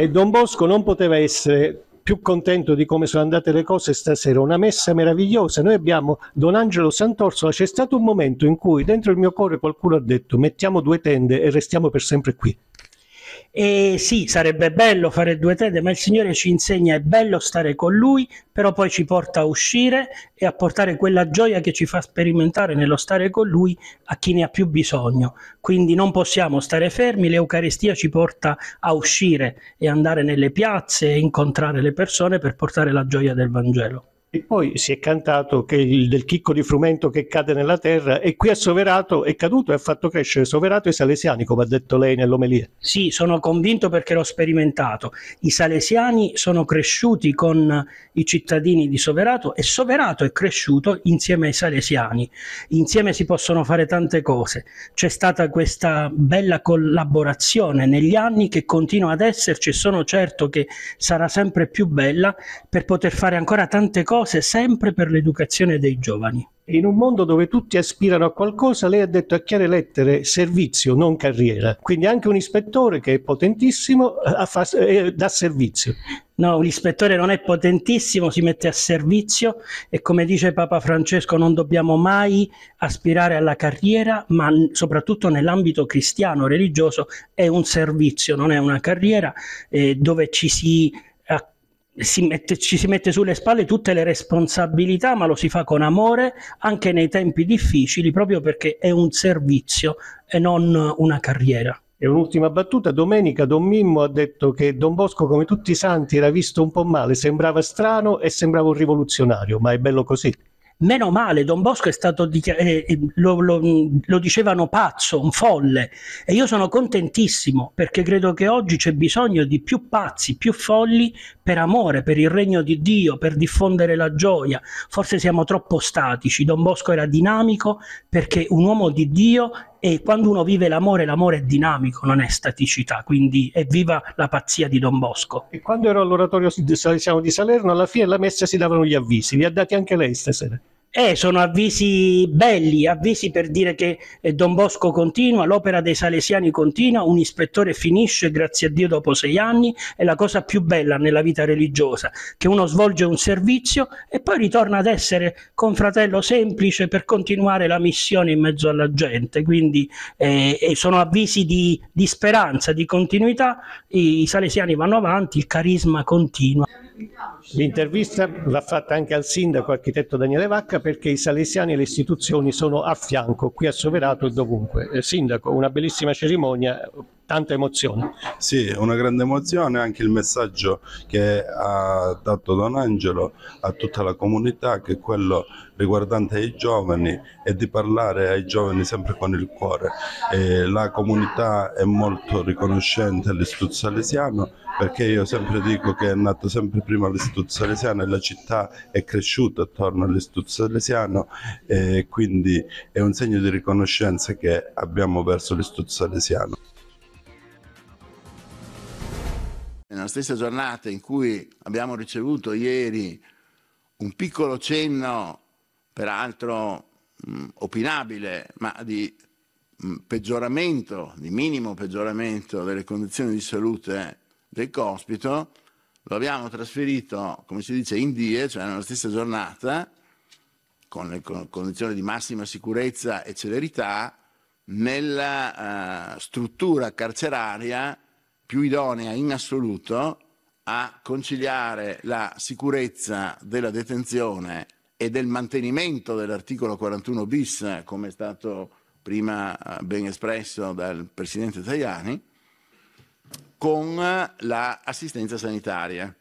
E Don Bosco non poteva essere più contento di come sono andate le cose stasera, una messa meravigliosa. Noi abbiamo Don Angelo Sant'Orsola, c'è stato un momento in cui dentro il mio cuore qualcuno ha detto mettiamo due tende e restiamo per sempre qui. E sì, sarebbe bello fare due tende, ma il Signore ci insegna è bello stare con Lui, però poi ci porta a uscire e a portare quella gioia che ci fa sperimentare nello stare con Lui a chi ne ha più bisogno. Quindi non possiamo stare fermi, l'Eucaristia ci porta a uscire e andare nelle piazze e incontrare le persone per portare la gioia del Vangelo. E poi si è cantato che il, del chicco di frumento che cade nella terra e qui a Soverato è caduto e ha fatto crescere Soverato e salesiani, come ha detto lei nell'omelia. Sì, sono convinto perché l'ho sperimentato. I salesiani sono cresciuti con i cittadini di Soverato e Soverato è cresciuto insieme ai salesiani. Insieme si possono fare tante cose. C'è stata questa bella collaborazione negli anni che continua ad esserci e sono certo che sarà sempre più bella per poter fare ancora tante cose cose sempre per l'educazione dei giovani. In un mondo dove tutti aspirano a qualcosa, lei ha detto a chiare lettere servizio, non carriera. Quindi anche un ispettore che è potentissimo eh, eh, dà servizio. No, un ispettore non è potentissimo, si mette a servizio e come dice Papa Francesco non dobbiamo mai aspirare alla carriera, ma soprattutto nell'ambito cristiano, religioso, è un servizio, non è una carriera eh, dove ci si si mette, ci si mette sulle spalle tutte le responsabilità, ma lo si fa con amore anche nei tempi difficili, proprio perché è un servizio e non una carriera. E un'ultima battuta, domenica Don Mimmo ha detto che Don Bosco, come tutti i santi, era visto un po' male, sembrava strano e sembrava un rivoluzionario, ma è bello così. Meno male, Don Bosco è stato eh, eh, lo, lo, mm, lo dicevano pazzo, un folle e io sono contentissimo perché credo che oggi c'è bisogno di più pazzi, più folli per amore, per il regno di Dio, per diffondere la gioia. Forse siamo troppo statici. Don Bosco era dinamico perché un uomo di Dio e quando uno vive l'amore, l'amore è dinamico, non è staticità, quindi è viva la pazzia di Don Bosco. E quando ero all'oratorio di Salerno, alla fine della messa si davano gli avvisi, li ha dati anche lei stasera. Eh, sono avvisi belli, avvisi per dire che eh, Don Bosco continua, l'opera dei Salesiani continua, un ispettore finisce, grazie a Dio, dopo sei anni, è la cosa più bella nella vita religiosa, che uno svolge un servizio e poi ritorna ad essere confratello semplice per continuare la missione in mezzo alla gente, quindi eh, sono avvisi di, di speranza, di continuità, i Salesiani vanno avanti, il carisma continua. L'intervista l'ha fatta anche al sindaco architetto Daniele Vacca perché i salesiani e le istituzioni sono a fianco, qui a Soverato e dovunque. Eh, sindaco, una bellissima cerimonia, tanta emozione. Sì, una grande emozione, anche il messaggio che ha dato Don Angelo a tutta la comunità, che è quello riguardante i giovani e di parlare ai giovani sempre con il cuore. E la comunità è molto riconoscente all'Istituto Salesiano perché io sempre dico che è nato sempre prima l'Istituto Salesiano e la città è cresciuta attorno all'Istituto Salesiano e quindi è un segno di riconoscenza che abbiamo verso l'Istituto Salesiano. nella stessa giornata in cui abbiamo ricevuto ieri un piccolo cenno, peraltro mh, mm, opinabile, ma di mh, mm, peggioramento, di minimo peggioramento delle condizioni di salute del cospito, lo abbiamo trasferito, come si dice, in die, cioè nella stessa giornata, con le con condizioni di massima sicurezza e celerità, nella uh, struttura carceraria più idonea in assoluto a conciliare la sicurezza della detenzione e del mantenimento dell'articolo 41 bis, come è stato prima eh, ben espresso dal Presidente Tajani, con l'assistenza eh, la sanitaria.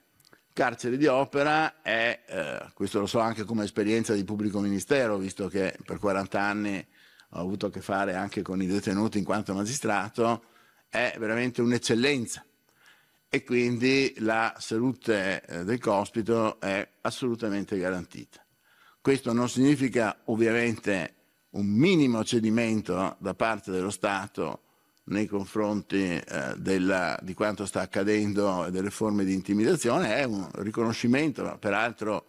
Carcere di opera è, eh, questo lo so anche come esperienza di pubblico ministero, visto che per 40 anni ho avuto a che fare anche con i detenuti in quanto magistrato, è veramente un'eccellenza e quindi la salute eh, del cospito è assolutamente garantita. Questo non significa ovviamente un minimo cedimento da parte dello Stato nei confronti eh, della, di quanto sta accadendo e delle forme di intimidazione, è un riconoscimento, peraltro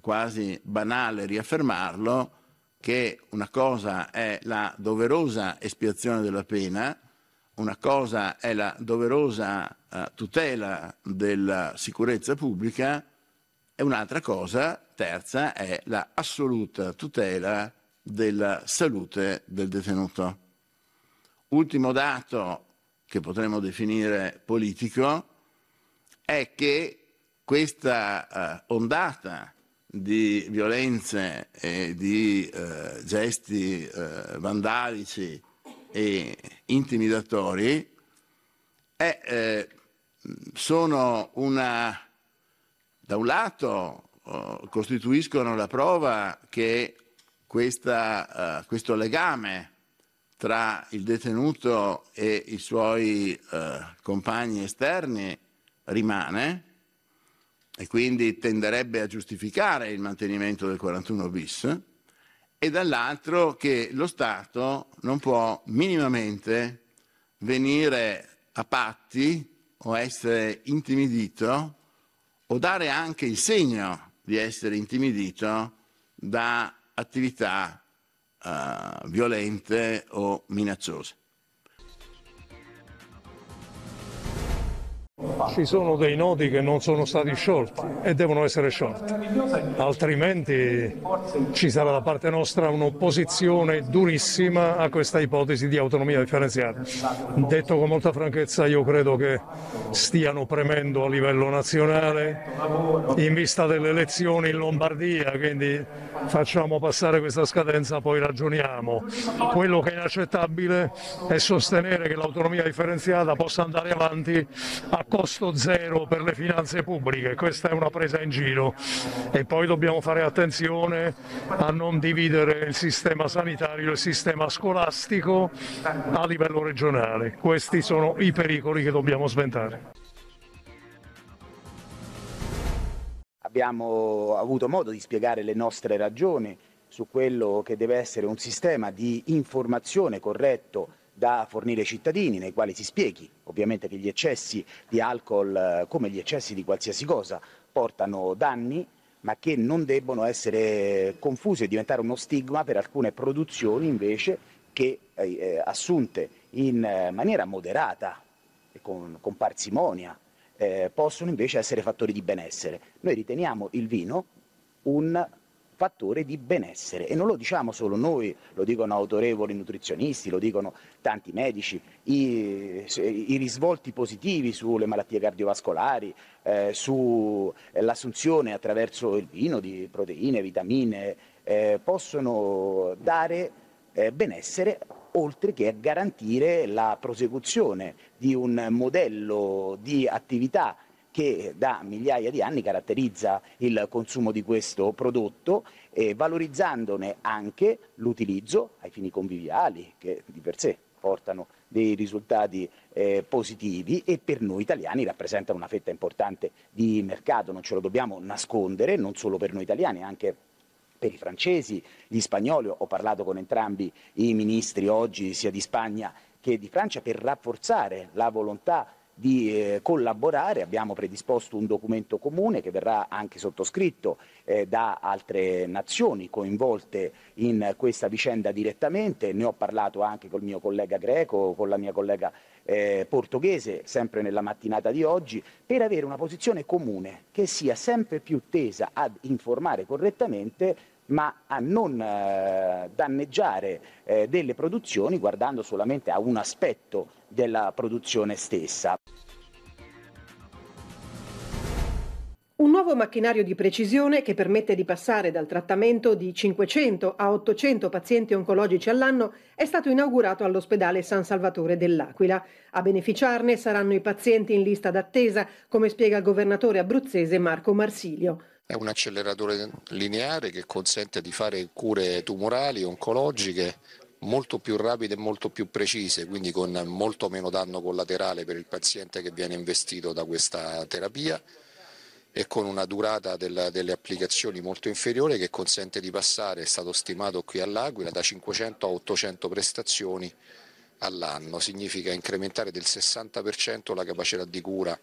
quasi banale riaffermarlo, che una cosa è la doverosa espiazione della pena una cosa è la doverosa eh, tutela della sicurezza pubblica e un'altra cosa, terza, è l'assoluta tutela della salute del detenuto. Ultimo dato che potremmo definire politico è che questa eh, ondata di violenze e di eh, gesti eh, vandalici e intimidatori eh, eh, sono una, da un lato oh, costituiscono la prova che questa, uh, questo legame tra il detenuto e i suoi uh, compagni esterni rimane e quindi tenderebbe a giustificare il mantenimento del 41 bis e dall'altro che lo Stato non può minimamente venire a patti o essere intimidito o dare anche il segno di essere intimidito da attività eh, violente o minacciose. Ci sono dei nodi che non sono stati sciolti e devono essere sciolti, altrimenti ci sarà da parte nostra un'opposizione durissima a questa ipotesi di autonomia differenziata. Detto con molta franchezza, io credo che stiano premendo a livello nazionale in vista delle elezioni in Lombardia, quindi facciamo passare questa scadenza, poi ragioniamo. Quello che è inaccettabile è sostenere che l'autonomia differenziata possa andare avanti a costo zero per le finanze pubbliche, questa è una presa in giro e poi dobbiamo fare attenzione a non dividere il sistema sanitario e il sistema scolastico a livello regionale, questi sono i pericoli che dobbiamo sventare. Abbiamo avuto modo di spiegare le nostre ragioni su quello che deve essere un sistema di informazione corretto da fornire ai cittadini, nei quali si spieghi ovviamente che gli eccessi di alcol, eh, come gli eccessi di qualsiasi cosa, portano danni ma che non debbono essere confusi e diventare uno stigma per alcune produzioni invece che eh, eh assunte in eh, maniera moderata e con, con parsimonia eh, possono invece essere fattori di benessere. Noi riteniamo il vino un fattore di benessere e non lo diciamo solo noi, lo dicono autorevoli nutrizionisti, lo dicono tanti medici, i, i risvolti positivi sulle malattie cardiovascolari, eh, sull'assunzione eh, attraverso il vino di proteine, vitamine, eh, possono dare eh, benessere oltre che a garantire la prosecuzione di un modello di attività che da migliaia di anni caratterizza il consumo di questo prodotto, eh, valorizzandone anche l'utilizzo ai fini conviviali, che di per sé portano dei risultati eh, positivi e per noi italiani rappresentano una fetta importante di mercato, non ce lo dobbiamo nascondere, non solo per noi italiani, anche per i francesi, gli spagnoli, ho parlato con entrambi i ministri oggi sia di Spagna che di Francia per rafforzare la volontà di eh, collaborare, abbiamo predisposto un documento comune che verrà anche sottoscritto eh, da altre nazioni coinvolte in questa vicenda direttamente, ne ho parlato anche col mio collega greco, con la mia collega eh, portoghese, sempre nella mattinata di oggi, per avere una posizione comune che sia sempre più tesa ad informare correttamente ma a non eh, danneggiare eh, delle produzioni guardando solamente a un aspetto della produzione stessa. Un nuovo macchinario di precisione che permette di passare dal trattamento di 500 a 800 pazienti oncologici all'anno è stato inaugurato all'ospedale San Salvatore dell'Aquila. A beneficiarne saranno i pazienti in lista d'attesa, come spiega il governatore abruzzese Marco Marsilio. È un acceleratore lineare che consente di fare cure tumorali, oncologiche, molto più rapide e molto più precise, quindi con molto meno danno collaterale per il paziente che viene investito da questa terapia e con una durata del, delle applicazioni molto inferiore che consente di passare, è stato stimato qui all'Aquila, da 500 a 800 prestazioni all'anno, significa incrementare del 60% la capacità di cura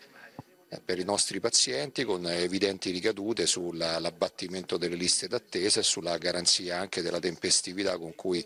eh, per i nostri pazienti con evidenti ricadute sull'abbattimento delle liste d'attesa e sulla garanzia anche della tempestività con cui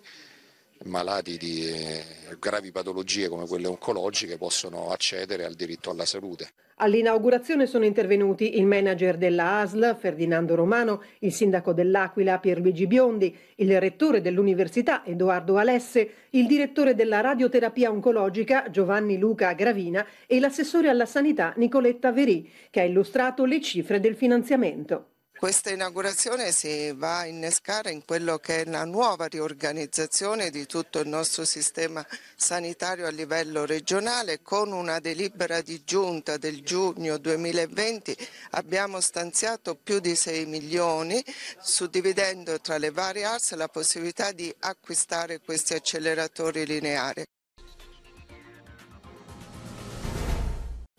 malati di eh, gravi patologie come quelle oncologiche possono accedere al diritto alla salute. All'inaugurazione sono intervenuti il manager della ASL Ferdinando Romano, il sindaco dell'Aquila Pierluigi Biondi, il rettore dell'università Edoardo Alesse, il direttore della radioterapia oncologica Giovanni Luca Gravina e l'assessore alla sanità Nicoletta Verì, che ha illustrato le cifre del finanziamento. Questa inaugurazione si va a innescare in quello che è la nuova riorganizzazione di tutto il nostro sistema sanitario a livello regionale. Con una delibera di giunta del giugno 2020 abbiamo stanziato più di 6 milioni, suddividendo tra le varie arse la possibilità di acquistare questi acceleratori lineari.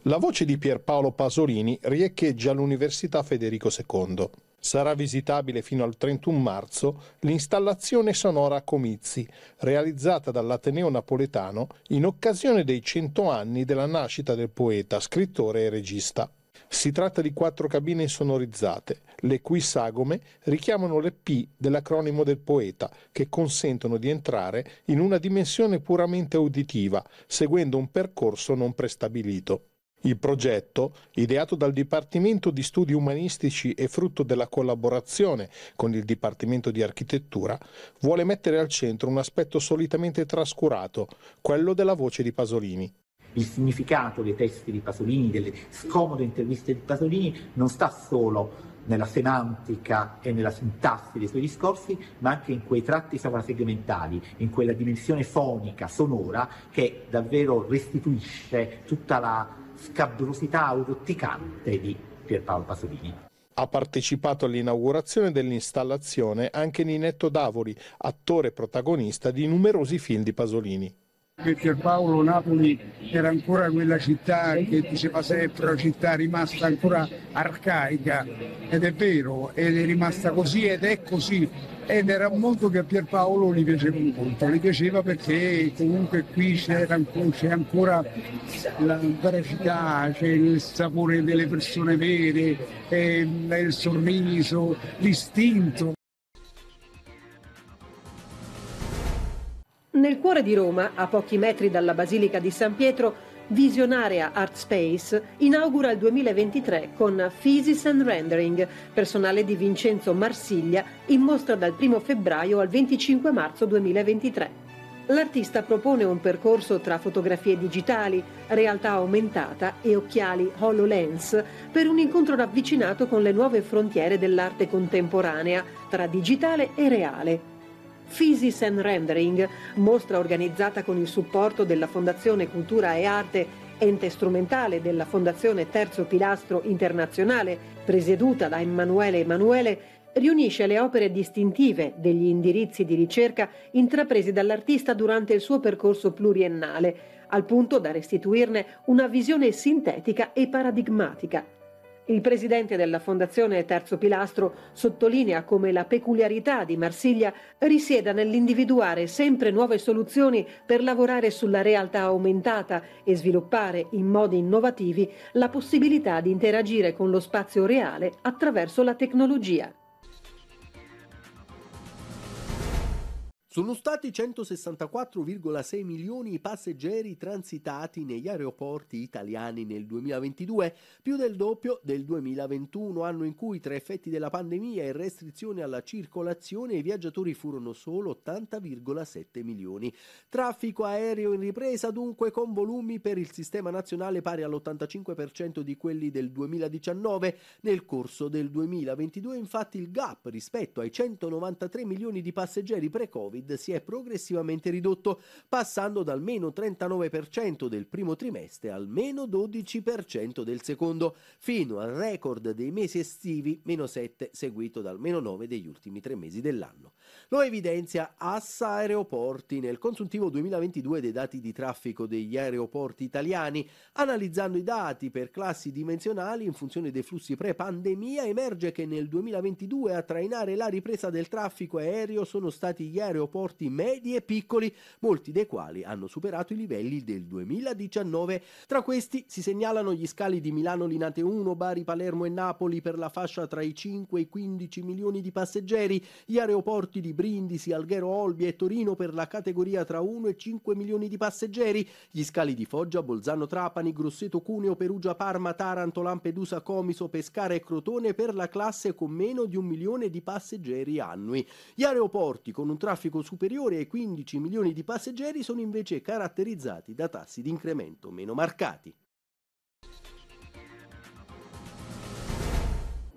La voce di Pierpaolo Pasolini riecheggia all'Università Federico II. Sarà visitabile fino al 31 marzo l'installazione sonora Comizi, realizzata dall'Ateneo Napoletano in occasione dei cento anni della nascita del poeta, scrittore e regista. Si tratta di quattro cabine sonorizzate, le cui sagome richiamano le P dell'acronimo del poeta, che consentono di entrare in una dimensione puramente uditiva, seguendo un percorso non prestabilito. Il progetto, ideato dal Dipartimento di Studi Umanistici e frutto della collaborazione con il Dipartimento di Architettura, vuole mettere al centro un aspetto solitamente trascurato, quello della voce di Pasolini. Il significato dei testi di Pasolini, delle scomode interviste di Pasolini, non sta solo nella semantica e nella sintassi dei suoi discorsi, ma anche in quei tratti sovrasegmentali, in quella dimensione fonica, sonora, che davvero restituisce tutta la scabrosità urticante di Pierpaolo Pasolini. Ha partecipato all'inaugurazione dell'installazione anche Ninetto Davoli, attore protagonista di numerosi film di Pasolini. Per Pierpaolo Napoli era ancora quella città che diceva sempre una città rimasta ancora arcaica ed è vero, ed è rimasta così ed è così ed era un mondo che a Pierpaolo gli piaceva molto, gli piaceva perché comunque qui c'è ancora la veracidità, c'è il sapore delle persone vere, il sorriso, l'istinto. Nel cuore di Roma, a pochi metri dalla Basilica di San Pietro, Visionaria Art Space inaugura il 2023 con Physis and Rendering, personale di Vincenzo Marsiglia, in mostra dal 1 febbraio al 25 marzo 2023. L'artista propone un percorso tra fotografie digitali, realtà aumentata e occhiali HoloLens per un incontro ravvicinato con le nuove frontiere dell'arte contemporanea, tra digitale e reale Physis and Rendering, mostra organizzata con il supporto della Fondazione Cultura e Arte ente strumentale della Fondazione Terzo Pilastro Internazionale, presieduta da Emanuele Emanuele, riunisce le opere distintive degli indirizzi di ricerca intrapresi dall'artista durante il suo percorso pluriennale, al punto da restituirne una visione sintetica e paradigmatica il presidente della Fondazione Terzo Pilastro sottolinea come la peculiarità di Marsiglia risieda nell'individuare sempre nuove soluzioni per lavorare sulla realtà aumentata e sviluppare in modi innovativi la possibilità di interagire con lo spazio reale attraverso la tecnologia. Sono stati 164,6 milioni i passeggeri transitati negli aeroporti italiani nel 2022, più del doppio del 2021, anno in cui tra effetti della pandemia e restrizioni alla circolazione i viaggiatori furono solo 80,7 milioni. Traffico aereo in ripresa dunque con volumi per il sistema nazionale pari all'85% di quelli del 2019. Nel corso del 2022 infatti il gap rispetto ai 193 milioni di passeggeri pre-Covid si è progressivamente ridotto, passando dal meno 39% del primo trimestre al meno 12% del secondo, fino al record dei mesi estivi, meno 7, seguito dal meno 9 degli ultimi tre mesi dell'anno. Lo evidenzia Assa Aeroporti nel consuntivo 2022 dei dati di traffico degli aeroporti italiani, analizzando i dati per classi dimensionali in funzione dei flussi pre-pandemia, emerge che nel 2022 a trainare la ripresa del traffico aereo sono stati gli aeroporti rapporti medi e piccoli, molti dei quali hanno superato i livelli del 2019. Tra questi si segnalano gli scali di Milano Linate 1, Bari, Palermo e Napoli per la fascia tra i 5 e i 15 milioni di passeggeri, gli aeroporti di Brindisi, Alghero, Olbia e Torino per la categoria tra 1 e 5 milioni di passeggeri, gli scali di Foggia, Bolzano, Trapani, Grosseto, Cuneo, Perugia, Parma, Taranto, Lampedusa, Comiso, Pescara e Crotone per la classe con meno di un milione di passeggeri annui. Gli aeroporti con un traffico traffico superiore ai 15 milioni di passeggeri sono invece caratterizzati da tassi di incremento meno marcati.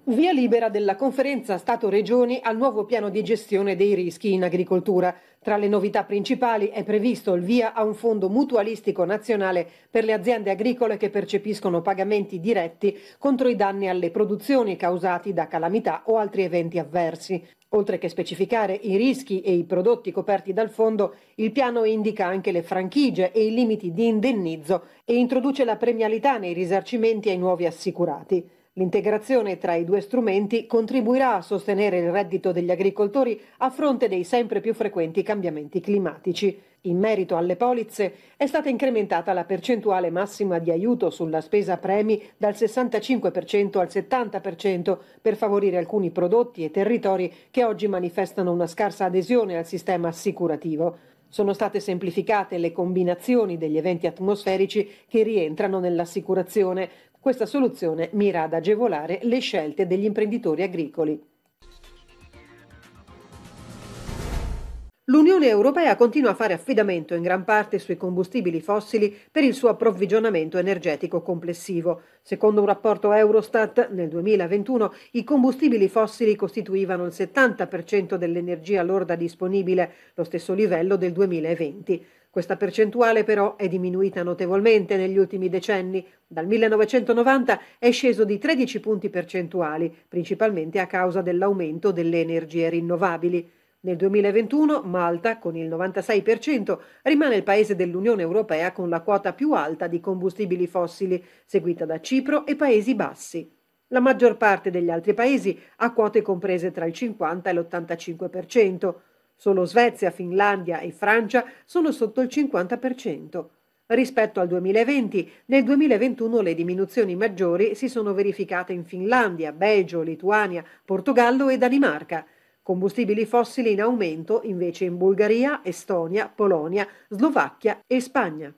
Via libera della conferenza Stato-Regioni al nuovo piano di gestione dei rischi in agricoltura. Tra le novità principali è previsto il via a un fondo mutualistico nazionale per le aziende agricole che percepiscono pagamenti diretti contro i danni alle produzioni causati da calamità o altri eventi avversi. Oltre che specificare i rischi e i prodotti coperti dal fondo, il piano indica anche le franchigie e i limiti di indennizzo e introduce la premialità nei risarcimenti ai nuovi assicurati. L'integrazione tra i due strumenti contribuirà a sostenere il reddito degli agricoltori a fronte dei sempre più frequenti cambiamenti climatici. In merito alle polizze è stata incrementata la percentuale massima di aiuto sulla spesa premi dal 65% al 70% per favorire alcuni prodotti e territori che oggi manifestano una scarsa adesione al sistema assicurativo. Sono state semplificate le combinazioni degli eventi atmosferici che rientrano nell'assicurazione, questa soluzione mira ad agevolare le scelte degli imprenditori agricoli. L'Unione Europea continua a fare affidamento in gran parte sui combustibili fossili per il suo approvvigionamento energetico complessivo. Secondo un rapporto Eurostat, nel 2021 i combustibili fossili costituivano il 70% dell'energia lorda disponibile, lo stesso livello del 2020. Questa percentuale però è diminuita notevolmente negli ultimi decenni. Dal 1990 è sceso di 13 punti percentuali, principalmente a causa dell'aumento delle energie rinnovabili. Nel 2021 Malta, con il 96%, rimane il paese dell'Unione Europea con la quota più alta di combustibili fossili, seguita da Cipro e Paesi Bassi. La maggior parte degli altri paesi ha quote comprese tra il 50 e l'85%. Solo Svezia, Finlandia e Francia sono sotto il 50%. Rispetto al 2020, nel 2021 le diminuzioni maggiori si sono verificate in Finlandia, Belgio, Lituania, Portogallo e Danimarca. Combustibili fossili in aumento invece in Bulgaria, Estonia, Polonia, Slovacchia e Spagna.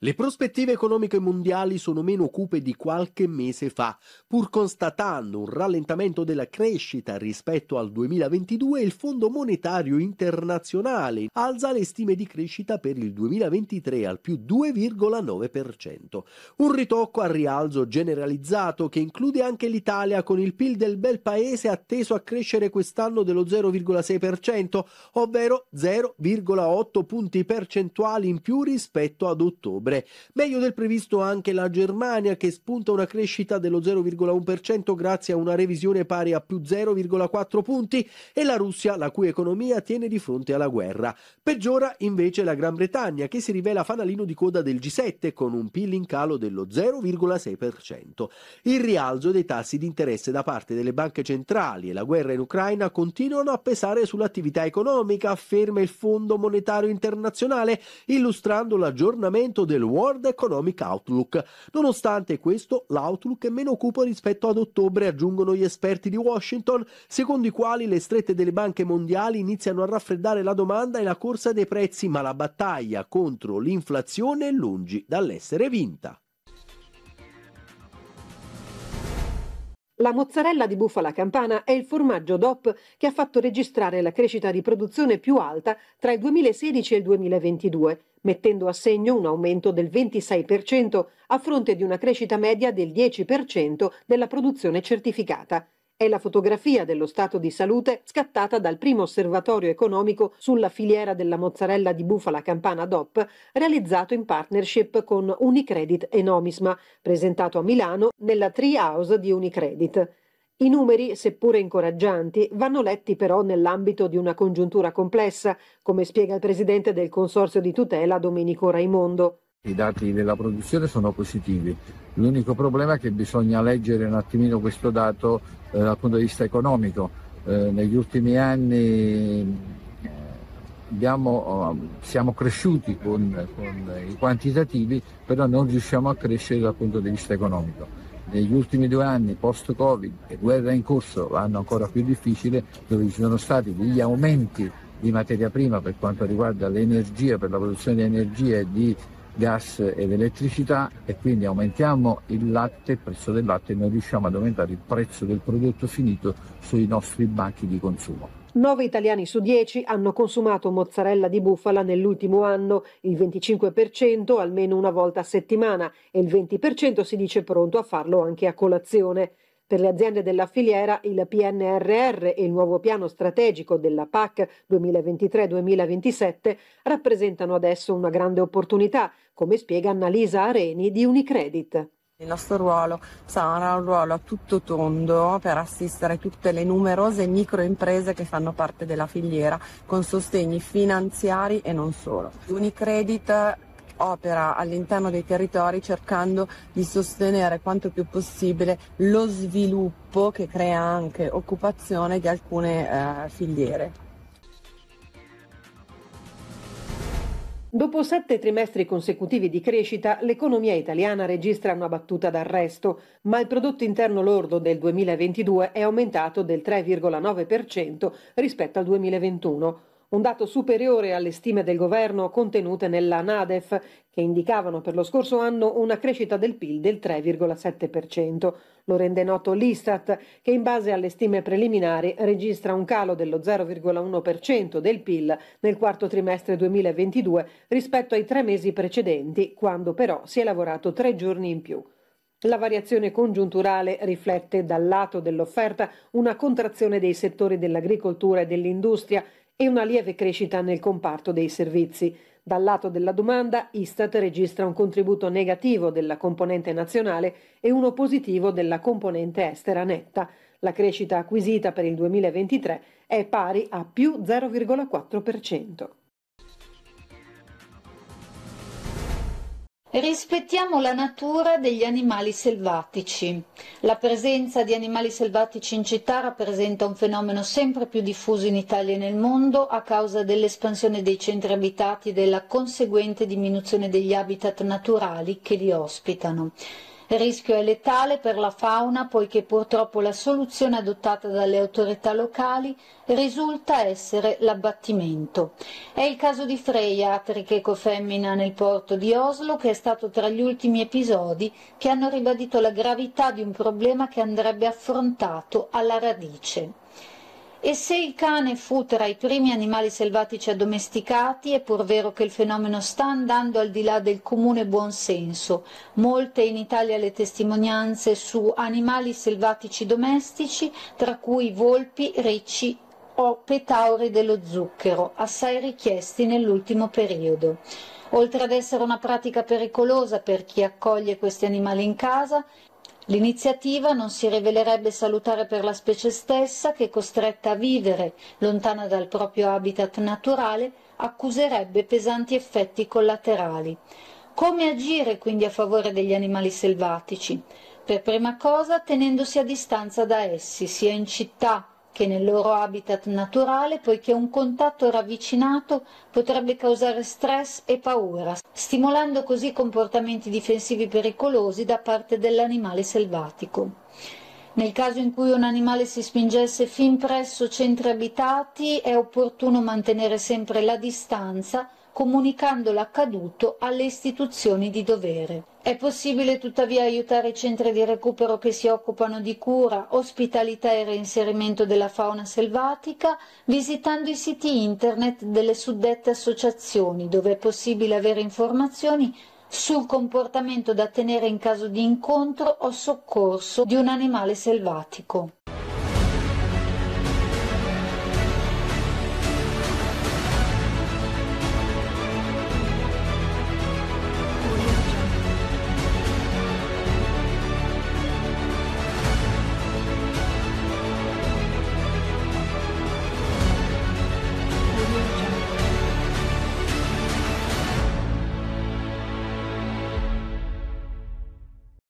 Le prospettive economiche mondiali sono meno cupe di qualche mese fa. Pur constatando un rallentamento della crescita rispetto al 2022, il Fondo Monetario Internazionale alza le stime di crescita per il 2023 al più 2,9%. Un ritocco al rialzo generalizzato che include anche l'Italia con il PIL del bel paese atteso a crescere quest'anno dello 0,6%, ovvero 0,8 punti percentuali in più rispetto ad ottobre ottobre. Meglio del previsto anche la Germania che spunta una crescita dello 0,1% grazie a una revisione pari a più 0,4 punti e la Russia la cui economia tiene di fronte alla guerra. Peggiora invece la Gran Bretagna che si rivela fanalino di coda del G7 con un PIL in calo dello 0,6%. Il rialzo dei tassi di interesse da parte delle banche centrali e la guerra in Ucraina continuano a pesare sull'attività economica, afferma il Fondo Monetario Internazionale, illustrando l'aggiornamento del del World Economic Outlook. Nonostante questo, l'outlook è meno cupo rispetto ad ottobre, aggiungono gli esperti di Washington, secondo i quali le strette delle banche mondiali iniziano a raffreddare la domanda e la corsa dei prezzi, ma la battaglia contro l'inflazione è lungi dall'essere vinta. La mozzarella di bufala campana è il formaggio DOP che ha fatto registrare la crescita di produzione più alta tra il 2016 e il 2022, mettendo a segno un aumento del 26% a fronte di una crescita media del 10% della produzione certificata. È la fotografia dello stato di salute scattata dal primo osservatorio economico sulla filiera della mozzarella di bufala campana DOP, realizzato in partnership con Unicredit e Nomisma, presentato a Milano nella Tree House di Unicredit. I numeri, seppure incoraggianti, vanno letti però nell'ambito di una congiuntura complessa, come spiega il presidente del Consorzio di tutela Domenico Raimondo. I dati della produzione sono positivi, l'unico problema è che bisogna leggere un attimino questo dato eh, dal punto di vista economico. Eh, negli ultimi anni eh, abbiamo, oh, siamo cresciuti con, con i quantitativi, però non riusciamo a crescere dal punto di vista economico negli ultimi due anni post-Covid e guerra in corso vanno ancora più difficile, dove ci sono stati degli aumenti di materia prima per quanto riguarda l'energia, per la produzione di energia e di gas ed elettricità e quindi aumentiamo il latte, il prezzo del latte e non riusciamo ad aumentare il prezzo del prodotto finito sui nostri banchi di consumo. 9 italiani su 10 hanno consumato mozzarella di bufala nell'ultimo anno, il 25% almeno una volta a settimana e il 20% si dice pronto a farlo anche a colazione. Per le aziende della filiera il PNRR e il nuovo piano strategico della PAC 2023-2027 rappresentano adesso una grande opportunità, come spiega Annalisa Areni di Unicredit. Il nostro ruolo sarà un ruolo a tutto tondo per assistere tutte le numerose microimprese che fanno parte della filiera con sostegni finanziari e non solo. Unicredit opera all'interno dei territori cercando di sostenere quanto più possibile lo sviluppo che crea anche occupazione di alcune eh, filiere. Dopo sette trimestri consecutivi di crescita, l'economia italiana registra una battuta d'arresto, ma il prodotto interno lordo del 2022 è aumentato del 3,9% rispetto al 2021 un dato superiore alle stime del governo contenute nella NADEF, che indicavano per lo scorso anno una crescita del PIL del 3,7%. Lo rende noto l'Istat, che in base alle stime preliminari registra un calo dello 0,1% del PIL nel quarto trimestre 2022 rispetto ai tre mesi precedenti, quando però si è lavorato tre giorni in più. La variazione congiunturale riflette dal lato dell'offerta una contrazione dei settori dell'agricoltura e dell'industria e una lieve crescita nel comparto dei servizi. Dal lato della domanda, Istat registra un contributo negativo della componente nazionale e uno positivo della componente estera netta. La crescita acquisita per il 2023 è pari a più 0,4%. Rispettiamo la natura degli animali selvatici. La presenza di animali selvatici in città rappresenta un fenomeno sempre più diffuso in Italia e nel mondo a causa dell'espansione dei centri abitati e della conseguente diminuzione degli habitat naturali che li ospitano rischio è letale per la fauna poiché purtroppo la soluzione adottata dalle autorità locali risulta essere l'abbattimento. È il caso di Freya, tricheco femmina nel porto di Oslo, che è stato tra gli ultimi episodi che hanno ribadito la gravità di un problema che andrebbe affrontato alla radice. E se il cane fu tra i primi animali selvatici addomesticati, è pur vero che il fenomeno sta andando al di là del comune buonsenso. Molte in Italia le testimonianze su animali selvatici domestici, tra cui volpi, ricci o petauri dello zucchero, assai richiesti nell'ultimo periodo. Oltre ad essere una pratica pericolosa per chi accoglie questi animali in casa, L'iniziativa non si rivelerebbe salutare per la specie stessa che, costretta a vivere lontana dal proprio habitat naturale, accuserebbe pesanti effetti collaterali. Come agire quindi a favore degli animali selvatici? Per prima cosa tenendosi a distanza da essi, sia in città che nel loro habitat naturale, poiché un contatto ravvicinato potrebbe causare stress e paura, stimolando così comportamenti difensivi pericolosi da parte dell'animale selvatico. Nel caso in cui un animale si spingesse fin presso centri abitati è opportuno mantenere sempre la distanza comunicando l'accaduto alle istituzioni di dovere. È possibile tuttavia aiutare i centri di recupero che si occupano di cura, ospitalità e reinserimento della fauna selvatica visitando i siti internet delle suddette associazioni dove è possibile avere informazioni sul comportamento da tenere in caso di incontro o soccorso di un animale selvatico.